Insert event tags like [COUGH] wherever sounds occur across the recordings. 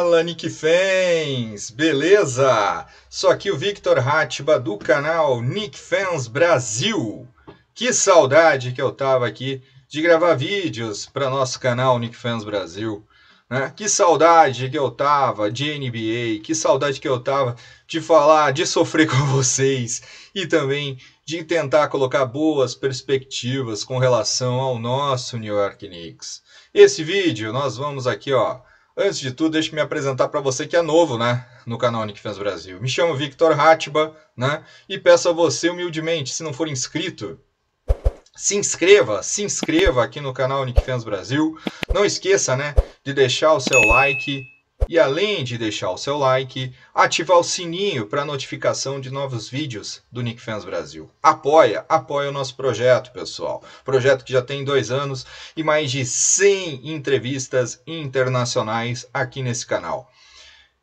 Fala, Nick Fans! Beleza? Sou aqui o Victor Hatba do canal Nick Fans Brasil. Que saudade que eu tava aqui de gravar vídeos para nosso canal Nick Fans Brasil. Né? Que saudade que eu tava de NBA, que saudade que eu tava de falar, de sofrer [LAUGHS] com vocês e também de tentar colocar boas perspectivas com relação ao nosso New York Knicks. Esse vídeo nós vamos aqui, ó, Antes de tudo, deixe me apresentar para você que é novo, né, no canal Fans Brasil. Me chamo Victor Hatba, né, e peço a você humildemente, se não for inscrito, se inscreva, se inscreva aqui no canal Fans Brasil. Não esqueça, né, de deixar o seu like, e além de deixar o seu like, ativar o sininho para notificação de novos vídeos do Nick Fans Brasil. Apoia, apoia o nosso projeto, pessoal. Projeto que já tem dois anos e mais de 100 entrevistas internacionais aqui nesse canal.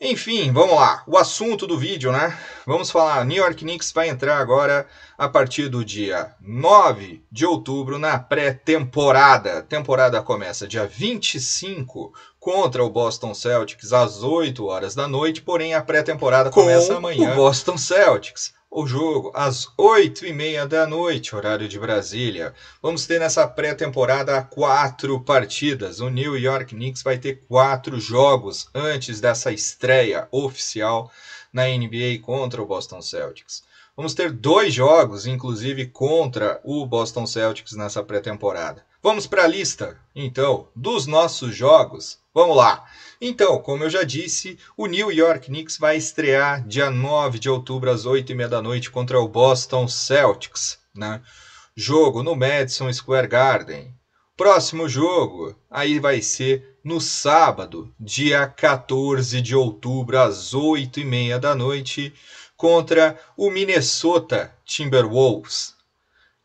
Enfim, vamos lá. O assunto do vídeo, né? Vamos falar. New York Knicks vai entrar agora a partir do dia 9 de outubro na pré-temporada. Temporada começa dia 25 contra o Boston Celtics às 8 horas da noite, porém a pré-temporada começa amanhã. O Boston Celtics. O jogo às 8 e meia da noite, horário de Brasília. Vamos ter nessa pré-temporada quatro partidas. O New York Knicks vai ter quatro jogos antes dessa estreia oficial na NBA contra o Boston Celtics. Vamos ter dois jogos, inclusive, contra o Boston Celtics nessa pré-temporada. Vamos para a lista, então, dos nossos jogos. Vamos lá. Então, como eu já disse, o New York Knicks vai estrear dia 9 de outubro às 8h30 da noite contra o Boston Celtics. Né? Jogo no Madison Square Garden. Próximo jogo aí vai ser no sábado, dia 14 de outubro às 8h30 da noite contra o Minnesota Timberwolves.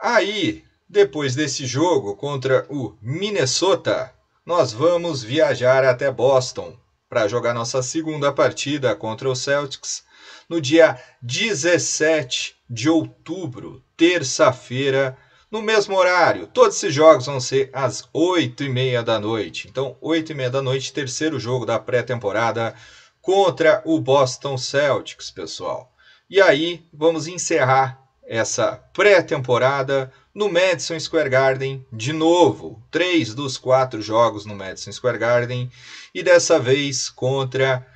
Aí depois desse jogo contra o Minnesota, nós vamos viajar até Boston para jogar nossa segunda partida contra o Celtics no dia 17 de outubro, terça-feira, no mesmo horário. Todos esses jogos vão ser às 8h30 da noite. Então, 8h30 da noite, terceiro jogo da pré-temporada contra o Boston Celtics, pessoal. E aí, vamos encerrar essa pré-temporada no Madison Square Garden, de novo, três dos quatro jogos no Madison Square Garden, e dessa vez contra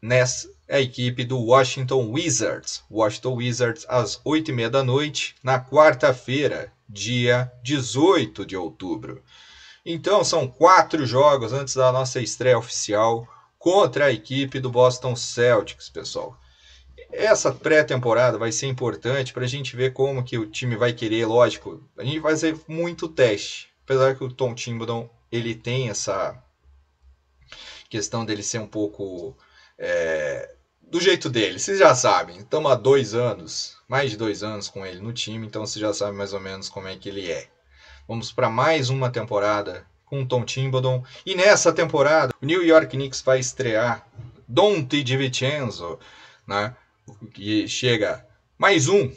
nessa, a equipe do Washington Wizards. Washington Wizards às oito e meia da noite, na quarta-feira, dia 18 de outubro. Então, são quatro jogos antes da nossa estreia oficial contra a equipe do Boston Celtics, pessoal. Essa pré-temporada vai ser importante para a gente ver como que o time vai querer, lógico. A gente vai fazer muito teste, apesar que o Tom Timbudon ele tem essa questão dele ser um pouco é, do jeito dele. Vocês já sabem, estamos há dois anos, mais de dois anos com ele no time, então vocês já sabem mais ou menos como é que ele é. Vamos para mais uma temporada com Tom Timbledon. E nessa temporada, o New York Knicks vai estrear Dante DiVincenzo, né? que chega mais um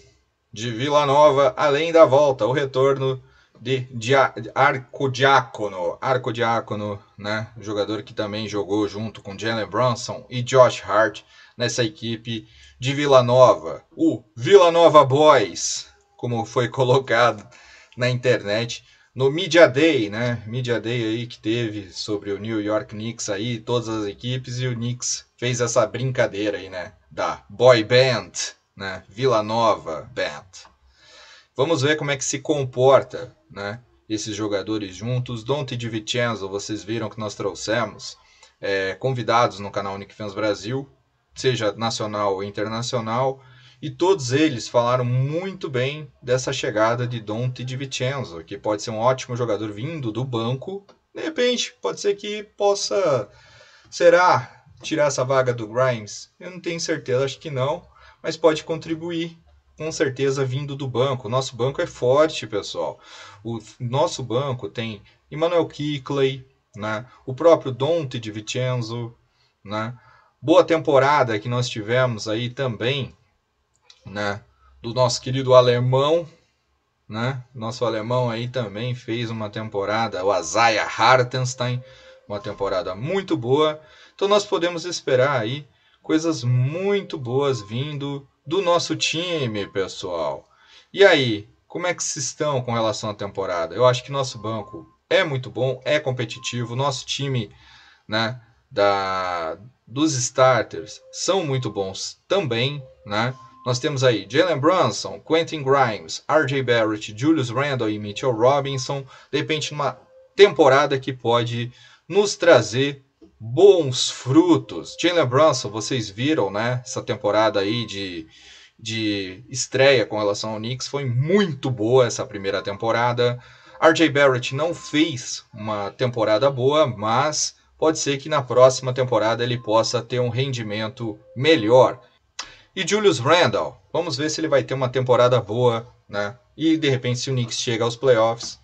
de Vila Nova, além da volta, o retorno de, de Arcodiácono, Arcodiácono, né? Jogador que também jogou junto com Jalen Brunson e Josh Hart nessa equipe de Vila Nova. O Vila Nova Boys, como foi [LAUGHS] colocado na internet, no Media Day, né? Media Day aí que teve sobre o New York Knicks aí, todas as equipes, e o Knicks fez essa brincadeira aí, né? Da Boy Band, né? Vila Nova Band. Vamos ver como é que se comporta, né? Esses jogadores juntos. Dante Di Vincenzo, vocês viram que nós trouxemos é, convidados no canal Nick Fans Brasil, seja nacional ou internacional e todos eles falaram muito bem dessa chegada de Dante Vincenzo, que pode ser um ótimo jogador vindo do banco. De repente, pode ser que possa, será, tirar essa vaga do Grimes. Eu não tenho certeza, acho que não, mas pode contribuir com certeza vindo do banco. O nosso banco é forte, pessoal. O nosso banco tem Emmanuel Kikley, né? o próprio Dante DiVincenzo, né? Boa temporada que nós tivemos aí também né, do nosso querido alemão, né? Nosso alemão aí também fez uma temporada, o Azaia Hartenstein, uma temporada muito boa. Então nós podemos esperar aí coisas muito boas vindo do nosso time, pessoal. E aí, como é que se estão com relação à temporada? Eu acho que nosso banco é muito bom, é competitivo, nosso time, né, da dos starters são muito bons também, né? Nós temos aí Jalen Brunson, Quentin Grimes, RJ Barrett, Julius Randle e Mitchell Robinson. De repente, numa temporada que pode nos trazer bons frutos. Jalen Brunson, vocês viram, né? Essa temporada aí de, de estreia com relação ao Knicks foi muito boa essa primeira temporada. RJ Barrett não fez uma temporada boa, mas pode ser que na próxima temporada ele possa ter um rendimento melhor. E Julius Randle, vamos ver se ele vai ter uma temporada boa, né? E de repente, se o Knicks chega aos playoffs,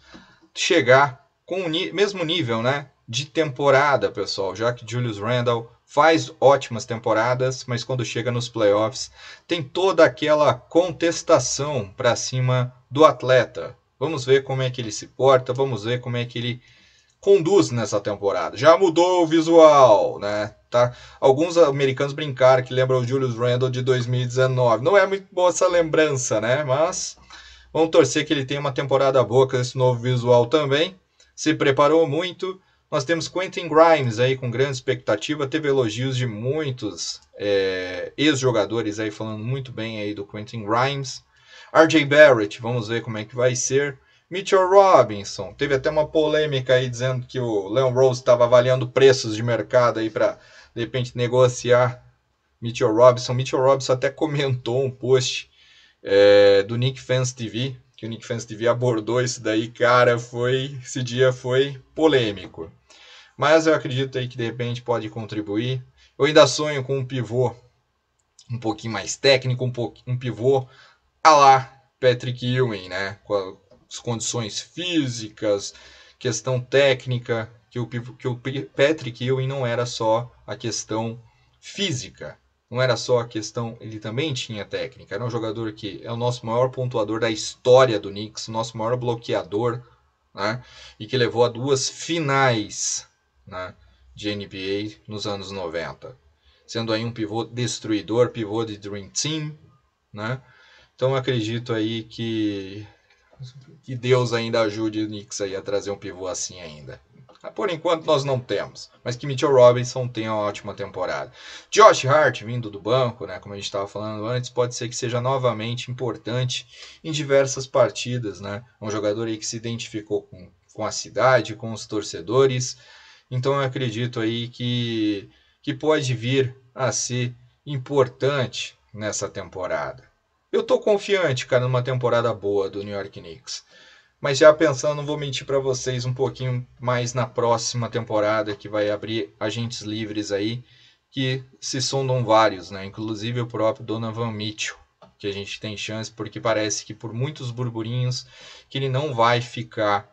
chegar com o mesmo nível, né? De temporada, pessoal, já que Julius Randle faz ótimas temporadas, mas quando chega nos playoffs, tem toda aquela contestação para cima do atleta. Vamos ver como é que ele se porta, vamos ver como é que ele conduz nessa temporada. Já mudou o visual, né? Tá? Alguns americanos brincaram que lembram o Julius Randle de 2019. Não é muito boa essa lembrança, né? Mas vamos torcer que ele tenha uma temporada boa com esse novo visual também. Se preparou muito. Nós temos Quentin Grimes aí com grande expectativa. Teve elogios de muitos é, ex-jogadores aí falando muito bem aí do Quentin Grimes. RJ Barrett, vamos ver como é que vai ser. Mitchell Robinson, teve até uma polêmica aí dizendo que o Leon Rose estava avaliando preços de mercado aí para de repente negociar Mitchell Robinson. Mitchell Robinson até comentou um post é, do Nick Fans TV, que o Nick Fans TV abordou isso daí, cara, foi esse dia foi polêmico. Mas eu acredito aí que de repente pode contribuir. Eu ainda sonho com um pivô um pouquinho mais técnico, um, um pivô a lá Patrick Ewing, né? as condições físicas, questão técnica, que o, que o Patrick Ewing não era só a questão física, não era só a questão, ele também tinha técnica. Era um jogador que é o nosso maior pontuador da história do Knicks, o nosso maior bloqueador, né? E que levou a duas finais né, de NBA nos anos 90. Sendo aí um pivô destruidor, pivô de Dream Team, né? Então acredito aí que que Deus ainda ajude o Knicks aí a trazer um pivô assim ainda. Ah, por enquanto nós não temos, mas que Mitchell Robinson tenha uma ótima temporada. Josh Hart, vindo do banco, né, como a gente estava falando antes, pode ser que seja novamente importante em diversas partidas, né? É um jogador aí que se identificou com, com a cidade, com os torcedores. Então eu acredito aí que que pode vir a ser importante nessa temporada. Eu tô confiante, cara, numa temporada boa do New York Knicks. Mas já pensando, vou mentir para vocês um pouquinho mais na próxima temporada que vai abrir agentes livres aí, que se sondam vários, né? Inclusive o próprio Donovan Mitchell, que a gente tem chance porque parece que por muitos burburinhos que ele não vai ficar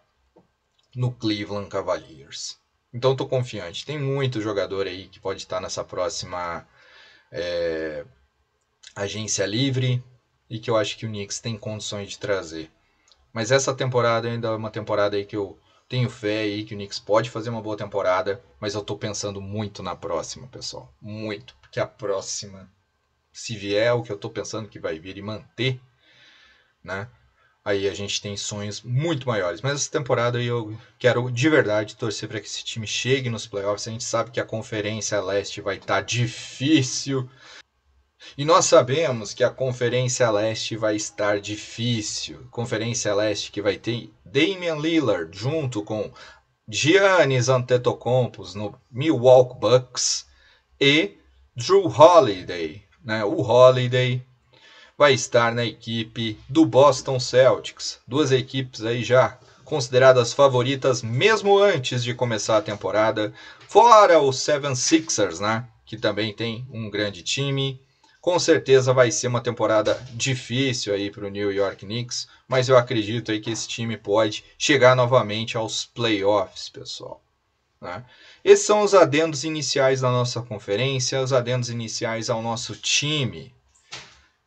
no Cleveland Cavaliers. Então tô confiante. Tem muito jogador aí que pode estar nessa próxima é, agência livre e que eu acho que o Knicks tem condições de trazer. Mas essa temporada ainda é uma temporada aí que eu tenho fé aí que o Knicks pode fazer uma boa temporada, mas eu tô pensando muito na próxima, pessoal. Muito, porque a próxima, se vier o que eu tô pensando que vai vir e manter, né? Aí a gente tem sonhos muito maiores. Mas essa temporada eu quero de verdade torcer para que esse time chegue nos playoffs. A gente sabe que a conferência leste vai estar tá difícil. E nós sabemos que a Conferência Leste vai estar difícil. Conferência Leste que vai ter Damian Lillard junto com Giannis Antetokounmpo no Milwaukee Bucks e Drew Holiday, né? O Holiday vai estar na equipe do Boston Celtics. Duas equipes aí já consideradas favoritas mesmo antes de começar a temporada, fora os Seven Sixers, né? Que também tem um grande time com certeza vai ser uma temporada difícil aí para o New York Knicks, mas eu acredito aí que esse time pode chegar novamente aos playoffs, pessoal. Né? Esses são os adendos iniciais da nossa conferência, os adendos iniciais ao nosso time.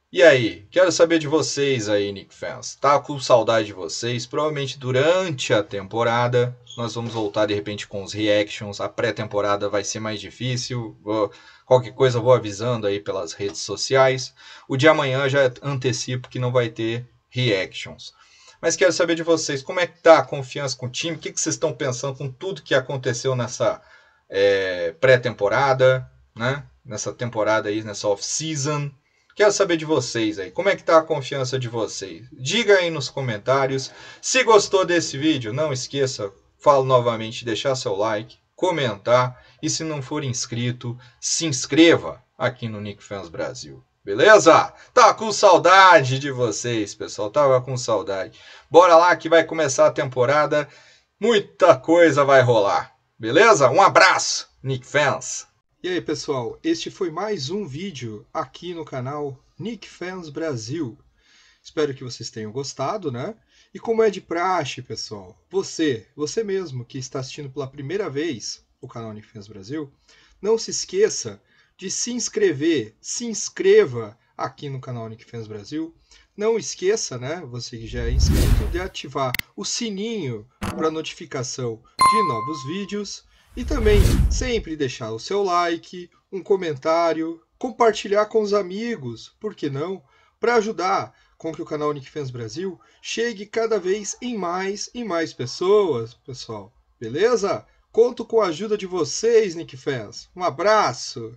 E aí, quero saber de vocês aí, Nick fans. Tá com saudade de vocês? Provavelmente durante a temporada nós vamos voltar de repente com os reactions. A pré-temporada vai ser mais difícil. Vou... Qualquer coisa vou avisando aí pelas redes sociais. O de amanhã já antecipo que não vai ter reactions. Mas quero saber de vocês como é que tá a confiança com o time? O que, que vocês estão pensando com tudo que aconteceu nessa é, pré-temporada, né? Nessa temporada aí, nessa off-season. Quero saber de vocês aí, como é que tá a confiança de vocês? Diga aí nos comentários. Se gostou desse vídeo, não esqueça, falo novamente, deixar seu like, comentar e se não for inscrito, se inscreva aqui no Nick Fans Brasil. Beleza? Tá com saudade de vocês, pessoal. Tava com saudade. Bora lá que vai começar a temporada. Muita coisa vai rolar. Beleza? Um abraço, Nick Fans. E aí pessoal, este foi mais um vídeo aqui no canal Nick Fans Brasil. Espero que vocês tenham gostado, né? E como é de praxe, pessoal, você, você mesmo que está assistindo pela primeira vez o canal Nick Fans Brasil, não se esqueça de se inscrever, se inscreva aqui no canal Nick Fans Brasil. Não esqueça, né, você que já é inscrito, de ativar o sininho para notificação de novos vídeos. E também sempre deixar o seu like, um comentário, compartilhar com os amigos, por que não? Para ajudar com que o canal Nick Fans Brasil chegue cada vez em mais e mais pessoas, pessoal. Beleza? Conto com a ajuda de vocês, Nick Fans. Um abraço!